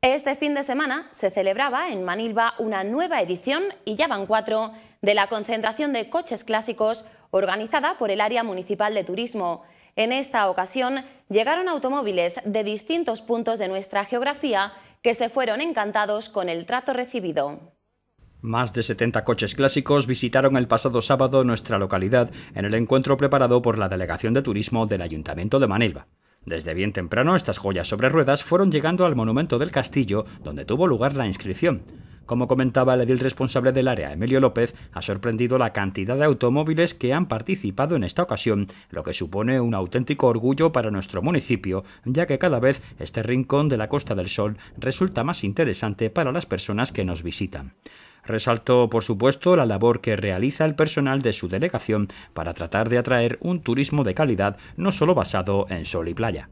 Este fin de semana se celebraba en Manilva una nueva edición, y ya van cuatro, de la concentración de coches clásicos organizada por el Área Municipal de Turismo. En esta ocasión llegaron automóviles de distintos puntos de nuestra geografía que se fueron encantados con el trato recibido. Más de 70 coches clásicos visitaron el pasado sábado nuestra localidad en el encuentro preparado por la Delegación de Turismo del Ayuntamiento de Manilva. Desde bien temprano, estas joyas sobre ruedas fueron llegando al monumento del castillo donde tuvo lugar la inscripción. Como comentaba el edil responsable del área, Emilio López, ha sorprendido la cantidad de automóviles que han participado en esta ocasión, lo que supone un auténtico orgullo para nuestro municipio, ya que cada vez este rincón de la Costa del Sol resulta más interesante para las personas que nos visitan. Resaltó, por supuesto, la labor que realiza el personal de su delegación para tratar de atraer un turismo de calidad no solo basado en sol y playa.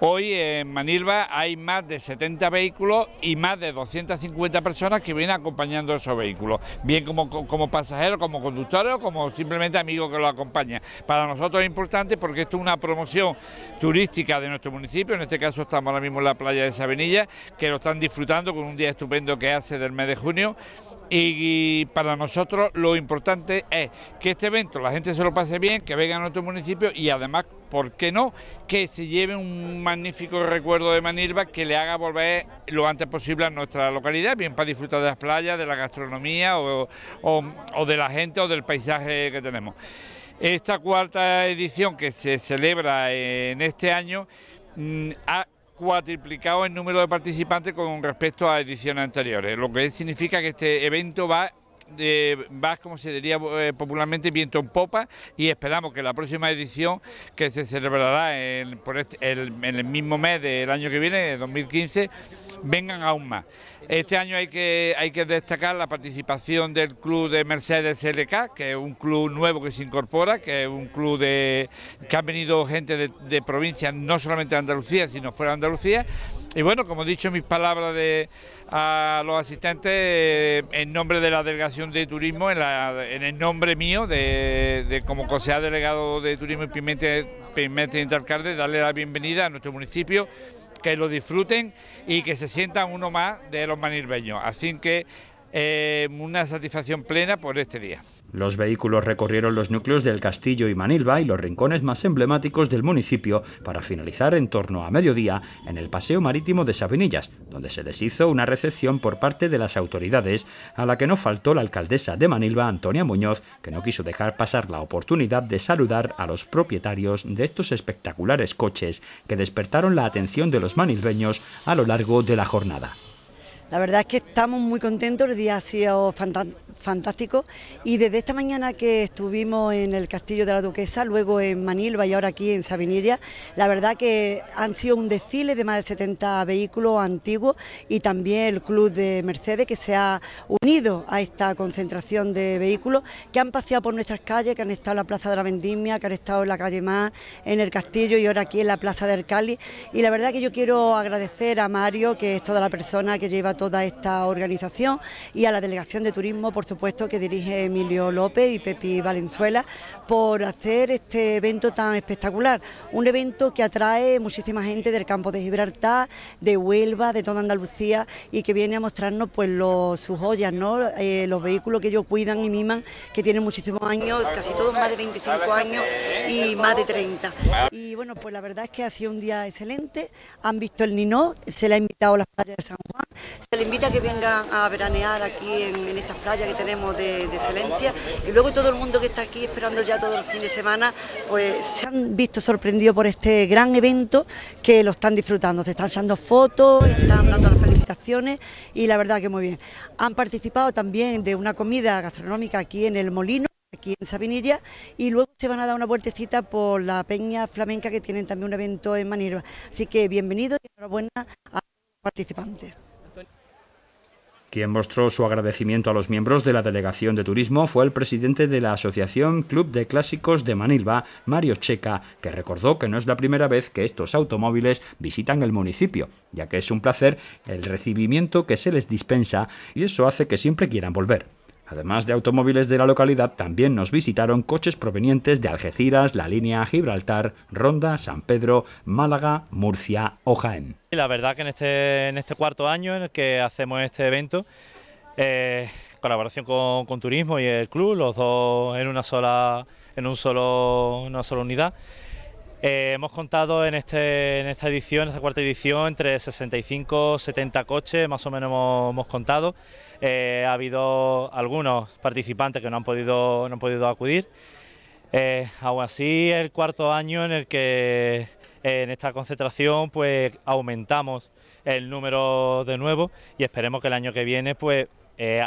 Hoy en Manilva hay más de 70 vehículos y más de 250 personas que vienen acompañando esos vehículos, bien como, como pasajeros, como conductores o como simplemente amigos que los acompañan. Para nosotros es importante porque esto es una promoción turística de nuestro municipio, en este caso estamos ahora mismo en la playa de Sabenilla, que lo están disfrutando con un día estupendo que hace del mes de junio. Y, para nosotros lo importante es que este evento la gente se lo pase bien, que venga a nuestro municipio y además, ¿por qué no?, que se lleve un un magnífico recuerdo de Manilva... que le haga volver lo antes posible a nuestra localidad, bien para disfrutar de las playas, de la gastronomía o, o de la gente o del paisaje que tenemos. Esta cuarta edición que se celebra en este año mm, ha cuatriplicado el número de participantes con respecto a ediciones anteriores, lo que significa que este evento va ...vas como se diría eh, popularmente, viento en popa y esperamos que la próxima edición, que se celebrará en, este, el, mismo mes del año que viene, 2015, vengan aún más. Este año hay que, hay que destacar la participación del club de Mercedes LK, que es un club nuevo que se incorpora, que es un club de, que ha venido gente de, de provincias, no solamente de Andalucía, sino fuera de Andalucía. Y bueno, como he dicho, mis palabras a los asistentes eh, en nombre de la Delegación de Turismo, en, el nombre mío, de, de como consejero delegado de Turismo y Pimente, Pimente darle la bienvenida a nuestro municipio que lo disfruten y que se sientan uno más de los manirbeños. Así que eh, una satisfacción plena por este día. Los vehículos recorrieron los núcleos del Castillo y Manilva y los rincones más emblemáticos del municipio para finalizar en torno a mediodía en el Paseo Marítimo de Sabinillas, donde se les hizo una recepción por parte de las autoridades a la que no faltó la alcaldesa de Manilva, Antonia Muñoz, que no quiso dejar pasar la oportunidad de saludar a los propietarios de estos espectaculares coches que despertaron la atención de los manilveños a lo largo de la jornada. La verdad es que estamos muy contentos, el día ha sido fantástico y desde esta mañana que estuvimos en el Castillo de la Duquesa, luego en Manilva y ahora aquí en Sabiniria, la verdad que han sido un desfile de más de 70 vehículos antiguos y también el Club de Mercedes que se ha unido a esta concentración de vehículos que han paseado por nuestras calles, que han estado en la Plaza de la Vendimia, que han estado en la calle Mar, en el Castillo y ahora aquí en la Plaza del Cali. Y la verdad que yo quiero agradecer a Mario, que es toda la persona que lleva toda esta organización y a la Delegación de Turismo, por supuesto, que dirige Emilio López y Pepi Valenzuela, por hacer este evento tan espectacular. Un evento que atrae muchísima gente del campo de Gibraltar, de Huelva, de toda Andalucía y que viene a mostrarnos pues los, sus joyas, ¿no? Eh, los vehículos que ellos cuidan y miman, que tienen muchísimos años, casi todos más de 25 años y más de 30. Y bueno, pues la verdad es que ha sido un día excelente. Han visto el Nino, se le ha invitado a la playas de San se le invita a que venga a veranear aquí en, estas playas que tenemos de, excelencia y luego todo el mundo que está aquí esperando ya todo el fin de semana, pues se han visto sorprendidos por este gran evento que lo están disfrutando, se están echando fotos, están dando las felicitaciones y la verdad que muy bien. Han participado también de una comida gastronómica aquí en el Molino aquí en Sabinilla y luego se van a dar una vueltecita por la Peña Flamenca que tienen también un evento en Manirva. Así que bienvenidos y enhorabuena a los participantes. Quien mostró su agradecimiento a los miembros de la Delegación de Turismo fue el presidente de la Asociación Club de Clásicos de Manilva, Mario Checa, que recordó que no es la primera vez que estos automóviles visitan el municipio, ya que es un placer el recibimiento que se les dispensa y eso hace que siempre quieran volver. Además de automóviles de la localidad, también nos visitaron coches provenientes de Algeciras, la línea Gibraltar, Ronda, San Pedro, Málaga, Murcia o Jaén. La verdad que este, en este, cuarto año en el que hacemos este evento, eh, colaboración con, Turismo y el club, los dos en una sola, en un solo, una sola unidad. Eh, hemos contado este, en, esta edición, en esta cuarta edición, entre 65 70 coches, más o menos hemos, contado. Eh, ha habido algunos participantes que no han podido, acudir. Eh, aún así, el cuarto año en el que en esta concentración pues aumentamos el número de nuevo y esperemos que el año que viene pues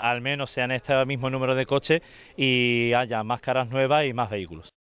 al menos sean este mismo número de coches y haya más caras nuevas y más vehículos.